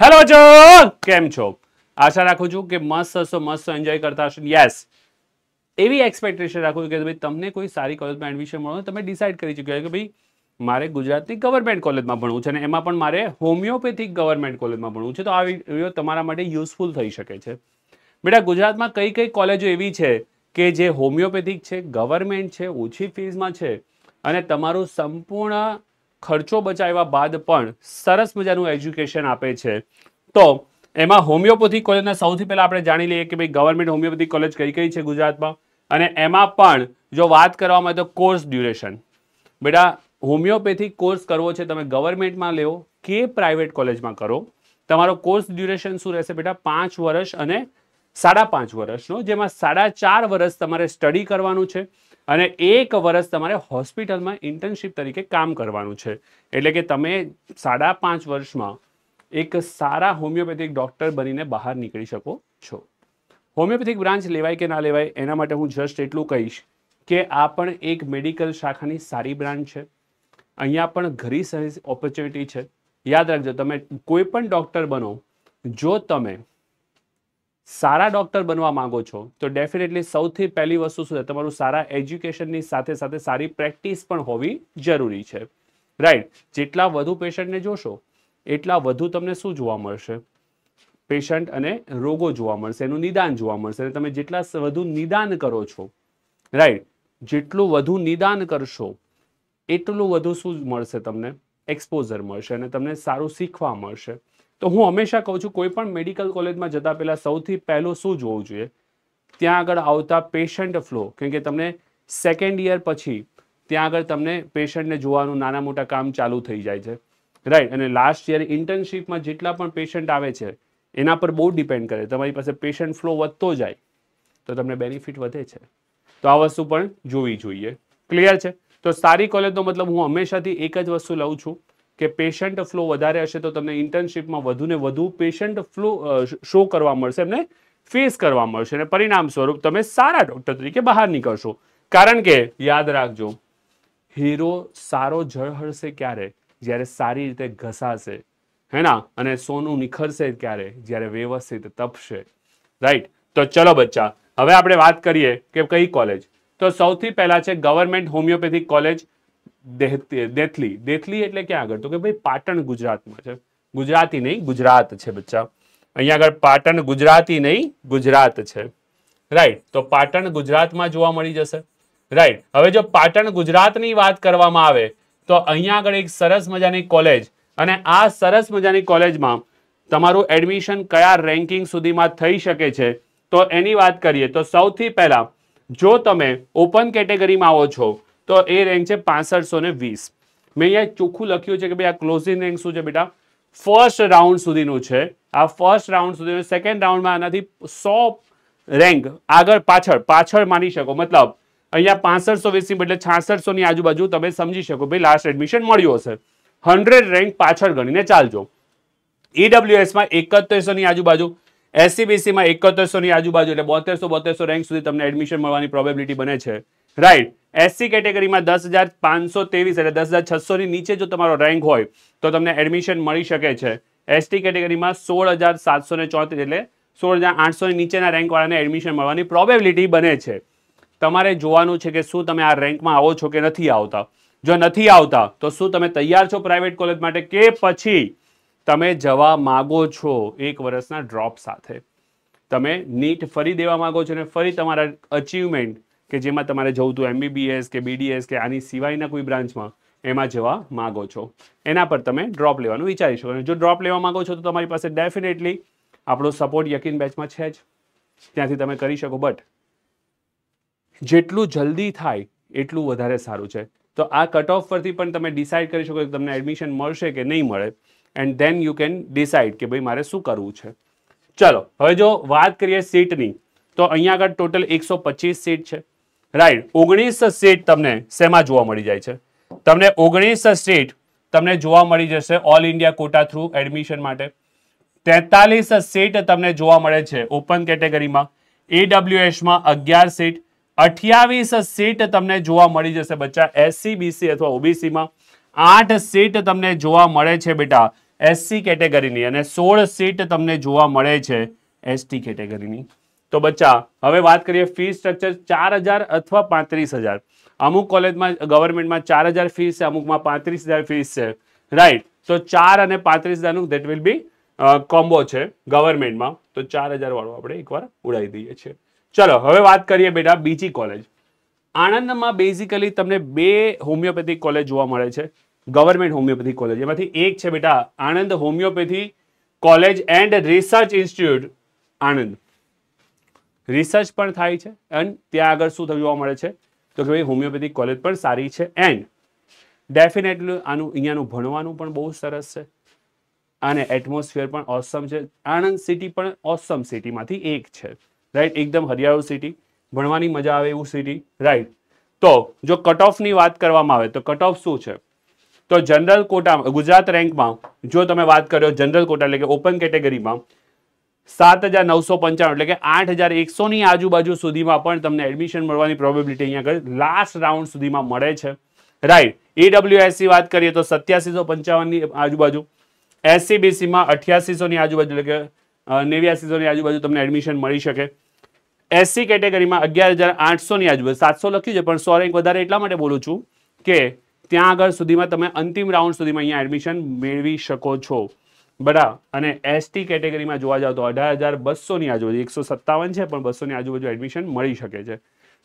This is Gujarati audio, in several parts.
હેલો જો કેમ છો આશા રાખું છું કે મસ્ત હશો મસ્ત એન્જોય કરતા હશો યસ એવી એક્સપેક્ટેશન રાખું છું કે ભાઈ તમને કોઈ સારી કોલેજમાં એડમિશન મળો તમે ડિસાઇડ કરી ચૂક્યા કે ભાઈ મારે ગુજરાતની ગવર્મેન્ટ કોલેજમાં ભણવું છે અને એમાં પણ મારે હોમિયોપેથિક ગવર્મેન્ટ કોલેજમાં ભણવું છે તો આ વિડીયો તમારા માટે યુઝફુલ થઈ શકે છે બેટા ગુજરાતમાં કઈ કઈ કોલેજો એવી છે કે જે હોમિયોપેથિક છે ગવર્મેન્ટ છે ઓછી ફીઝમાં છે અને તમારું સંપૂર્ણ ખર્ચો બચાવ્યા બાદ પણ સરસ મજાનું એજ્યુકેશન આપે છે તો એમાં હોમિયોપેથી કોલેજના સૌથી પહેલાં આપણે જાણી લઈએ કે ભાઈ ગવર્મેન્ટ હોમિયોપેથી કોલેજ કઈ કઈ છે ગુજરાતમાં અને એમાં પણ જો વાત કરવામાં આવે તો કોર્સ ડ્યુરેશન બેટા હોમિયોપેથી કોર્સ કરવો છે તમે ગવર્મેન્ટમાં લેવો કે પ્રાઇવેટ કોલેજમાં કરો તમારો કોર્સ ડ્યુરેશન શું રહેશે બેટા પાંચ વર્ષ અને સાડા પાંચ વર્ષનો જેમાં સાડા ચાર વર્ષ તમારે સ્ટડી કરવાનું છે અને એક વર્ષ તમારે હોસ્પિટલમાં ઇન્ટર્નશીપ તરીકે કામ કરવાનું છે એટલે કે તમે સાડા પાંચ વર્ષમાં એક સારા હોમિયોપેથિક ડૉક્ટર બનીને બહાર નીકળી શકો છો હોમિયોપેથિક બ્રાન્ચ લેવાય કે ના લેવાય એના માટે હું જસ્ટ એટલું કહીશ કે આ પણ એક મેડિકલ શાખાની સારી બ્રાન્ચ છે અહીંયા પણ ઘરી સહી ઓપોર્ચ્યુનિટી છે યાદ રાખજો તમે કોઈ પણ ડૉક્ટર બનો જો તમે સારા ડોક્ટર બનવા માંગો છો તો ડેફિનેટલી સૌથી પહેલી વસ્તુ શું છે તમારું સારા એજ્યુકેશનની સાથે સાથે સારી પ્રેક્ટિસ પણ હોવી જરૂરી છે રાઈટ જેટલા વધુ પેશન્ટને જોશો એટલા વધુ તમને શું જોવા મળશે પેશન્ટ અને રોગો જોવા મળશે એનું નિદાન જોવા મળશે અને તમે જેટલા વધુ નિદાન કરો છો રાઈટ જેટલું વધુ નિદાન કરશો એટલું વધુ શું મળશે તમને એક્સપોઝર મળશે અને તમને સારું શીખવા મળશે તો હું હંમેશા કહું છું કોઈ પણ મેડિકલ કોલેજમાં જતાં પહેલાં સૌથી પહેલું શું જોવું જોઈએ ત્યાં આગળ આવતા પેશન્ટ ફ્લો કેમ કે તમને સેકન્ડ યર પછી ત્યાં આગળ તમને પેશન્ટને જોવાનું નાના મોટા કામ ચાલુ થઈ જાય છે રાઈટ અને લાસ્ટ યર ઇન્ટર્નશીપમાં જેટલા પણ પેશન્ટ આવે છે એના પર બહુ ડિપેન્ડ કરે તમારી પાસે પેશન્ટ ફ્લો વધતો જાય તો તમને બેનિફિટ વધે છે તો આ વસ્તુ પણ જોવી જોઈએ ક્લિયર છે તો સારી કોલેજનો મતલબ હું હંમેશાથી એક જ વસ્તુ લઉં છું કે પેશન્ટ ફ્લો વધારે હશે તો તમને ઇન્ટર્નશીપમાં વધુને વધુ પેશન્ટ ફ્લો શો કરવા મળશે એમને ફેસ કરવા મળશે અને પરિણામ સ્વરૂપ તમે સારા ડોક્ટર તરીકે બહાર નીકળશો કારણ કે યાદ રાખજો હીરો સારો ઝળહળશે ક્યારે જ્યારે સારી રીતે ઘસાશે હે ના અને સોનું નિખરશે ક્યારે જ્યારે વ્યવસ્થિત તપશે રાઈટ તો ચલો બચ્ચા હવે આપણે વાત કરીએ કે કઈ કોલેજ તો સૌથી પહેલાં છે government homeopathic college Dethli Dethli એટલે ક્યાં આગળ તો કે ભાઈ પાટણ ગુજરાતમાં છે ગુજરાતી નહીં ગુજરાત છે બચ્ચા અહીંયા આગળ પાટણ ગુજરાતી નહીં ગુજરાત છે રાઈટ તો પાટણ ગુજરાતમાં જોવા મળી જશે રાઈટ હવે જો પાટણ ગુજરાતની વાત કરવામાં આવે તો અહીંયા આગળ એક સરસ મજાની કોલેજ અને આ સરસ મજાની કોલેજમાં તમારું એડમિશન કયા રેન્કિંગ સુધીમાં થઈ શકે છે તો એની વાત કરીએ તો સૌથી પહેલા જો તમે ઓપન કેટેગરીમાં આવો છો તો એ રેન્ક છે પાસઠસો ને વીસ મેં અહીંયા ચોખ્ખું લખ્યું છે કે ભાઈ આ ક્લોઝિંગ રેન્ક શું છે બેટા ફર્સ્ટ રાઉન્ડ સુધીનું છે આ ફર્સ્ટ રાઉન્ડ સુધીનું સેકન્ડ રાઉન્ડમાં આનાથી સો રેન્ક આગળ પાછળ પાછળ માની શકો મતલબ અહીંયા પાસઠસો વીસની બદલે છાસઠસોની આજુબાજુ તમે સમજી શકો ભાઈ લાસ્ટ એડમિશન મળ્યું હશે હંડ્રેડ રેન્ક પાછળ ગણીને ચાલજો ઈડબ્લ્યુએસમાં e એકત્રીસોની આજુબાજુ એસસીબીસીમાં એકત્રીસોની આજુબાજુ એટલે બોતેરસો બોતેરસો રેન્ક સુધી તમને એડમિશન મળવાની પ્રોબેબિલિટી બને છે રાઈટ એસસી કેટેગરીમાં દસ હજાર પાંચસો ત્રેવીસ એટલે દસ હજાર છસોની નીચે જો તમારો રેન્ક હોય તો તમને એડમિશન મળી શકે છે એસટી કેટેગરીમાં સોળ હજાર સાતસો ને ચોત્રીસ એટલે સોળ હજાર આઠસોની નીચેના રેન્કવાળાને એડમિશન મળવાની પ્રોબેબિલિટી બને છે તમારે જોવાનું છે કે શું તમે આ રેન્કમાં આવો છો કે નથી આવતા જો નથી આવતા તો શું તમે તૈયાર છો પ્રાઇવેટ કોલેજ માટે કે પછી તમે જવા માગો છો એક વર્ષના ડ્રોપ સાથે તમે નીટ ફરી દેવા માગો છો અને ફરી તમારા અચિવમેન્ટ કે જેમાં તમારે જવું તું એમબીબીએસ કે બીડીએસ કે આની સિવાયના કોઈ બ્રાન્ચમાં એમાં જવા માગો છો એના પર તમે ડ્રોપ લેવાનું વિચારી શકો અને જો ડ્રોપ લેવા માગો છો તો તમારી પાસે ડેફિનેટલી આપણો સપોર્ટ યકીન બેચમાં છે જ ત્યાંથી તમે કરી શકો બટ જેટલું જલ્દી થાય એટલું વધારે સારું છે તો આ કટ ઓફ પરથી પણ તમે ડિસાઇડ કરી શકો કે તમને એડમિશન મળશે કે નહીં મળે and then you can decide કે ભાઈ મારે શું કરવું છે ચલો હવે જો વાત કરીએ સીટની તો અહીંયા આગળ ટોટલ એકસો પચીસ સીટ છે રાઈટ ઓગણીસ સીટ તમને શેમાં જોવા મળી જાય છે તમને ઓગણીસ સીટ તમને જોવા મળી જશે all India quota through admission માટે તેતાલીસ સીટ તમને જોવા મળે છે ઓપન કેટેગરીમાં એડબ્લ્યુએસમાં અગિયાર સીટ અઠ્યાવીસ સીટ તમને જોવા મળી જશે બચ્ચા એસસી બીસી અથવા ઓબીસીમાં આઠ સીટ તમને જોવા મળે છે બેટા એસસી કેટેગરીની અને સોળ સીટ તમને જોવા મળે છે એસટી કેટેગરીની તો બચ્ચા હવે વાત કરીએ ફી સ્ટ્રક્ચર ચાર હજાર અથવા પાંત્રીસ હજાર અમુક કોલેજમાં ગવર્મેન્ટમાં ચાર હજાર ફીસ છે અમુકમાં પાંત્રીસ હજાર ફીસ છે રાઈટ તો ચાર અને પાંત્રીસ હજારનું દેટ વિલ બી કોમ્બો છે ગવર્મેન્ટમાં તો ચાર વાળું આપણે એકવાર ઉડાવી દઈએ છીએ ચલો હવે વાત કરીએ બેટા બીજી કોલેજ આણંદમાં બેઝિકલી તમને બે હોમિયોપેથિક કોલેજ જોવા મળે છે ગવર્મેન્ટ હોમિયોપેથિક કોલેજ એમાંથી એક છે બેટા Anand homeopathy college and research institute Anand research પણ થાય છે એન્ડ ત્યાં આગળ શું થયું જોવા મળે છે તો કે ભાઈ હોમિયોપેથિક કોલેજ પણ સારી છે એન્ડ ડેફિનેટલી આનું અહીંયાનું ભણવાનું પણ બહુ સરસ છે અને એટમોસ્ફિયર પણ ઓસમ છે આણંદ સિટી પણ ઓસમ સિટીમાંથી એક છે રાઈટ એકદમ હરિયાળું સિટી ભણવાની મજા આવે એવું સિટી રાઈટ તો જો કટ ઓફની વાત કરવામાં આવે તો કટ ઓફ શું છે તો જનરલ કોટામાં ગુજરાત રેન્કમાં જો તમે વાત કર્યો જનરલ કોટા એટલે કે ઓપન કેટેગરીમાં સાત હજાર નવસો પંચાણું એટલે કે આઠ હજાર એકસોની આજુબાજુ સુધીમાં પણ તમને એડમિશન મળવાની પ્રોબેબિલિટી અહીંયા આગળ લાસ્ટ રાઉન્ડ સુધીમાં મળે છે રાઈટ ઈડબ્લ્યુએસસી વાત કરીએ તો સત્યાસીસો પંચાવનની આજુબાજુ એસસીબીસીમાં અઠ્યાસીસોની આજુબાજુ એટલે કે નેવ્યાસીસોની આજુબાજુ તમને એડમિશન મળી શકે એસસી કેટેગરીમાં અગિયાર હજાર આઠસોની આજુબાજુ સાતસો લખ્યું છે પણ સો રેન્ક વધારે એટલા માટે બોલું છું કે ત્યાં આગળ સુધીમાં તમે અંતિમ રાઉન્ડ સુધીમાં અહીંયા એડમિશન મેળવી શકો છો બરાબર અને એસટી કેટેગરીમાં જોવા જાવ તો અઢાર હજાર બસોની આજુબાજુ એકસો સત્તાવન છે પણ બસોની આજુબાજુ એડમિશન મળી શકે છે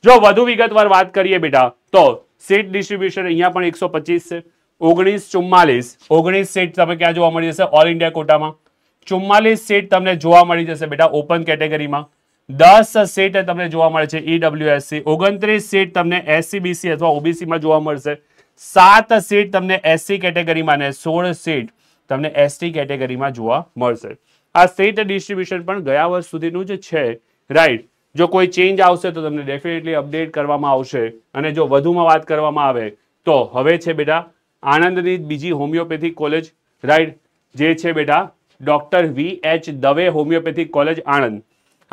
જો વધુ વિગતવાર વાત કરીએ બેટા તો સીટ ડિસ્ટ્રીબ્યુશન અહીંયા પણ એકસો પચીસ છે ઓગણીસ ચુમ્માલીસ ઓગણીસ સીટ તમે ક્યાં જોવા મળી જશે ઓલ ઇન્ડિયા કોટામાં ચુમ્માલીસ સીટ તમને જોવા મળી જશે બેટા ઓપન કેટેગરીમાં દસ સીટ તમને જોવા મળે છે ઈડબ્લ્યુએસસી e ઓગણત્રીસ સીટ તમને એસસીબીસી અથવા ઓબીસીમાં જોવા મળશે સાત સીટ તમને એસસી કેટેગરીમાં ને સોળ સીટ તમને એસટી કેટેગરીમાં જોવા મળશે આ સ્ટેટ ડિસ્ટ્રીબ્યુશન પણ ગયા વર્ષ સુધીનું જ છે રાઈટ જો કોઈ ચેન્જ આવશે તો તમને ડેફિનેટલી અપડેટ કરવામાં આવશે અને જો વધુમાં વાત કરવામાં આવે તો હવે છે બેટા આણંદની બીજી હોમિયોપેથિક કોલેજ રાઈટ જે છે બેટા doctor V H Dave homeopathic college Anand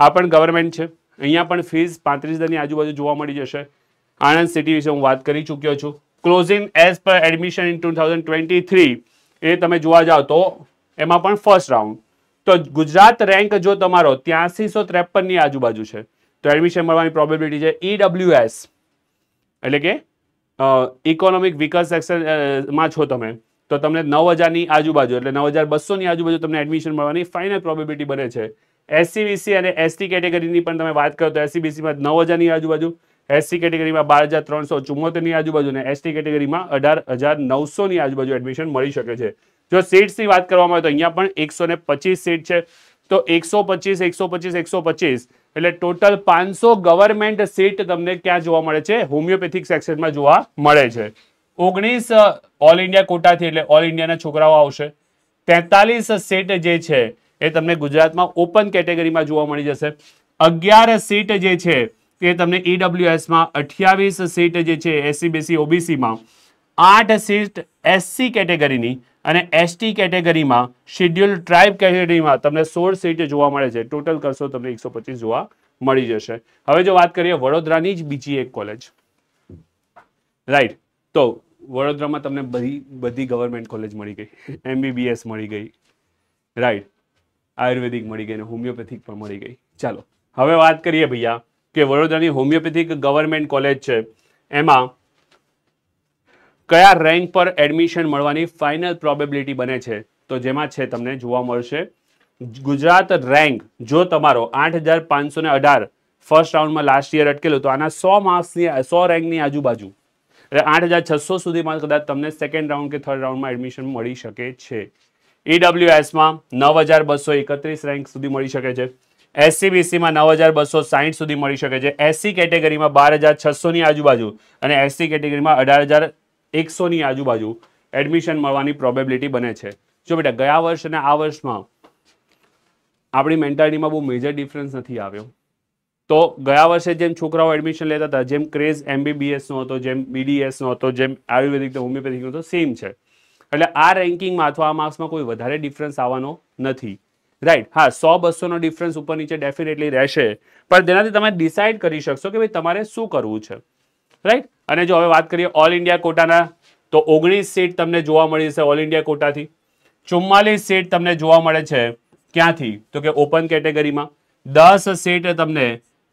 આ પણ ગવર્મેન્ટ છે અહીંયા પણ ફીસ પાંત્રીસ હજારની આજુબાજુ જોવા મળી જશે આણંદ સિટી વિશે હું વાત કરી ચૂક્યો છું ક્લોઝિંગ એઝ પર admission in two thousand twenty three એ તમે જોવા જાઓ તો એમાં પણ ફર્સ્ટ રાઉન્ડ તો ગુજરાત રેન્ક જો તમારો ત્યાંસીસો ત્રેપનની આજુબાજુ છે તો એડમિશન મળવાની પ્રોબેબિલિટી છે ઈડબ્લ્યુએસ e એટલે કે ઇકોનોમિક વિકાસ સેક્શનમાં છો તમે તો તમને નવ હજારની આજુબાજુ એટલે નવ હજાર બસોની આજુબાજુ તમને એડમિશન મળવાની ફાઇનલ પ્રોબેબિલિટી બને છે એસસીબીસી અને એસટી કેટેગરીની પણ તમે વાત કરો તો એસસીબીસીમાં નવ હજારની આજુબાજુ એસસી કેટેગરીમાં બાર હજાર ત્રણસો ચુમ્મોતેરની આજુબાજુ અને એસટી કેટેગરીમાં અઢાર હજાર નવસોની આજુબાજુ એડમિશન મળી શકે છે જો સીટ્સની વાત કરવામાં આવે તો અહીંયા પણ એકસો સીટ છે તો એકસો પચીસ એકસો પચીસ એકસો પચીસ એટલે ટોટલ પાંચસો ગવર્મેન્ટ સીટ તમને ક્યાં જોવા મળે છે હોમિયોપેથિક સેક્શનમાં જોવા મળે છે ઓગણીસ ઓલ ઇન્ડિયા કોટાથી એટલે ઓલ ઇન્ડિયાના છોકરાઓ આવશે તેતાલીસ સીટ જે છે એ તમને ગુજરાતમાં ઓપન કેટેગરીમાં જોવા મળી જશે અગિયાર સીટ જે છે કે તમને ઈડબ્લ્યુએસમાં e અઠ્યાવીસ સીટ જે છે એસસી બીસી ઓબીસીમાં આઠ સીટ એસસી કેટેગરીની અને એસટી કેટેગરીમાં શેડ્યુલ ટ્રાઇબ કેટેગરીમાં તમને સોળ સીટ જોવા મળે છે ટોટલ કરશો તમને એકસો જોવા મળી જશે હવે જો વાત કરીએ વડોદરાની જ બીજી એક કોલેજ રાઈટ તો વડોદરામાં તમને બધી બધી ગવર્મેન્ટ કોલેજ મળી ગઈ એમબીબીએસ મળી ગઈ રાઈટ આયુર્વેદિક મળી ગઈ અને હોમિયોપેથિક પણ મળી ગઈ ચાલો હવે વાત કરીએ ભૈયા કે વડોદરાની હોમિયોપેથિક ગવર્મેન્ટ કોલેજ છે એમાં કયા રેન્ક પર એડમિશન મળવાની ફાઇનલ પ્રોબેબિલિટી બને છે તો જેમાં છે તમને જોવા મળશે ગુજરાત રેન્ક જો તમારો આઠ હજાર પાંચસો અઢાર ફર્સ્ટ રાઉન્ડમાં લાસ્ટ યર અટકેલું તો આના સો માર્ક્સની સો રેન્કની આજુબાજુ એટલે આઠ હજાર છસો સુધીમાં કદાચ તમને સેકન્ડ રાઉન્ડ કે થર્ડ રાઉન્ડમાં એડમિશન મળી શકે છે ઈડબ્લ્યુએસમાં નવ હજાર બસો એકત્રીસ રેન્ક સુધી મળી શકે છે એસસીબીસીમાં નવ હજાર બસો સાહીઠ સુધી મળી શકે છે એસસી કેટેગરીમાં બાર હજાર છસોની આજુબાજુ અને એસસી કેટેગરીમાં અઢાર હજાર એકસોની આજુબાજુ એડમિશન મળવાની પ્રોબેબિલિટી બને છે જો બેટા ગયા વર્ષ અને આ વર્ષમાં આપણી મેન્ટાલિટીમાં બહુ મેજર ડિફરન્સ નથી આવ્યો તો ગયા વર્ષે જેમ છોકરાઓ એડમિશન લેતા હતા જેમ ક્રેઝ એમબીબીએસનો હતો જેમ બીડીએસનો હતો જેમ આયુર્વેદિક હોમિયોપેથિકનો હતો સેમ છે એટલે આ રેન્કિંગમાં અથવા આ માર્ક્સમાં કોઈ વધારે ડિફરન્સ આવવાનો નથી રાઈટ હા સો બસોનો ડિફરન્સ ઉપર નીચે ડેફિનેટલી રહેશે પણ તેનાથી તમે ડિસાઇડ કરી શકશો કે ભાઈ તમારે શું કરવું છે રાઈટ અને જો હવે વાત કરીએ ઓલ ઇન્ડિયા કોટાના તો ઓગણીસ સીટ તમને જોવા મળી જશે ઓલ ઇન્ડિયા કોટાથી ચુમ્માલીસ સીટ તમને જોવા મળે છે ક્યાંથી તો કે ઓપન કેટેગરીમાં દસ સીટ તમને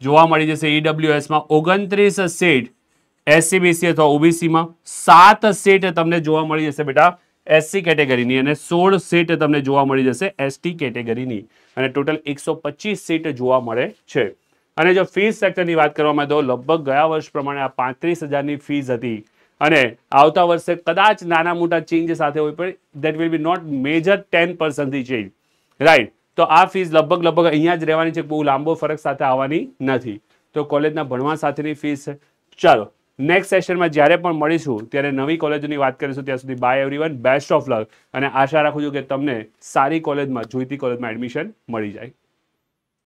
જોવા મળી જશે ઈડબ્લ્યુએસમાં e ઓગણત્રીસ સીટ એસસીબીસી અથવા ઓબીસીમાં સાત સીટ તમને જોવા મળી જશે બેટા એસસી કેટેગરીની અને સોળ સીટ તમને જોવા મળી જશે એસટી કેટેગરીની અને ટોટલ એકસો સીટ જોવા મળે છે અને જો ફીસ સેક્ટરની વાત કરવામાં તો લગભગ ગયા વર્ષ પ્રમાણે આ પાંત્રીસ હજારની ફીસ હતી અને આવતા વર્ષે કદાચ નાના મોટા ચેન્જ સાથે હોય પણ that will be not major ten પર્સન્ટથી ચેન્જ રાઈટ તો આ ફીસ લગભગ લગભગ અહીંયા જ રહેવાની છે બહુ લાંબો ફરક સાથે આવવાની નથી તો કોલેજના ભણવા સાથેની ફીસ ચાલો નેક્સ્ટ સેશનમાં જ્યારે પણ મળીશું ત્યારે નવી કોલેજોની વાત કરીશું ત્યાં સુધી bye everyone best of luck અને આશા રાખું છું કે તમને સારી કોલેજમાં જોઈતી કોલેજમાં એડમિશન મળી જાય